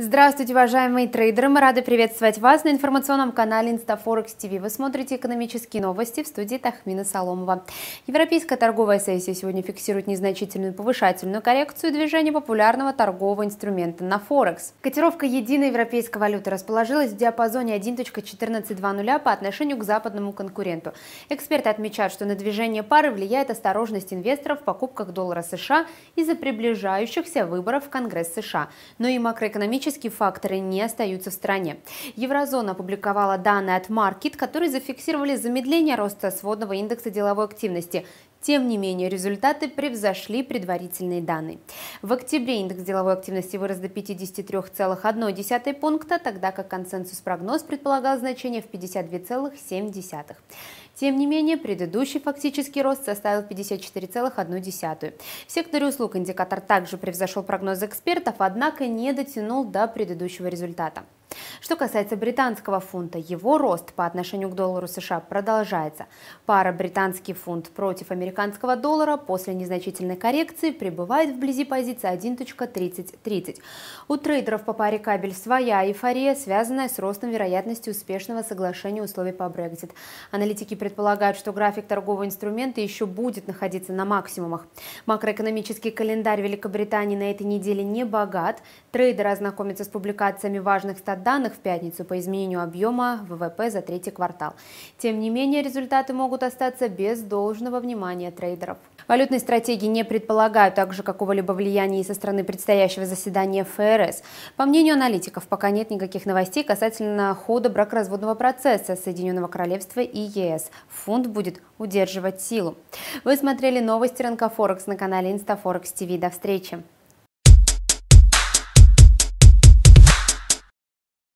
Здравствуйте, уважаемые трейдеры! Мы рады приветствовать вас на информационном канале InstaForex TV. Вы смотрите экономические новости в студии Тахмина Соломова. Европейская торговая сессия сегодня фиксирует незначительную повышательную коррекцию движения популярного торгового инструмента на Форекс. Котировка единой европейской валюты расположилась в диапазоне 1.1420 по отношению к западному конкуренту. Эксперты отмечают, что на движение пары влияет осторожность инвесторов в покупках доллара США из-за приближающихся выборов в Конгресс США, но и макроэкономические экономические факторы не остаются в стране. Еврозона опубликовала данные от Market, которые зафиксировали замедление роста сводного индекса деловой активности тем не менее, результаты превзошли предварительные данные. В октябре индекс деловой активности вырос до 53,1 пункта, тогда как консенсус-прогноз предполагал значение в 52,7. Тем не менее, предыдущий фактический рост составил 54,1. В секторе услуг индикатор также превзошел прогноз экспертов, однако не дотянул до предыдущего результата. Что касается британского фунта, его рост по отношению к доллару США продолжается. Пара британский фунт против американского доллара после незначительной коррекции пребывает вблизи позиции 1.3030. У трейдеров по паре кабель своя эйфория, связанная с ростом вероятности успешного соглашения условий по Brexit. Аналитики предполагают, что график торгового инструмента еще будет находиться на максимумах. Макроэкономический календарь Великобритании на этой неделе не богат. Трейдеры ознакомятся с публикациями важных стат данных в пятницу по изменению объема ВВП за третий квартал. Тем не менее, результаты могут остаться без должного внимания трейдеров. Валютные стратегии не предполагают также какого-либо влияния со стороны предстоящего заседания ФРС. По мнению аналитиков, пока нет никаких новостей касательно хода бракоразводного процесса Соединенного Королевства и ЕС. Фунт будет удерживать силу. Вы смотрели новости рынка Форекс на канале Инстафорекс ТВ. До встречи!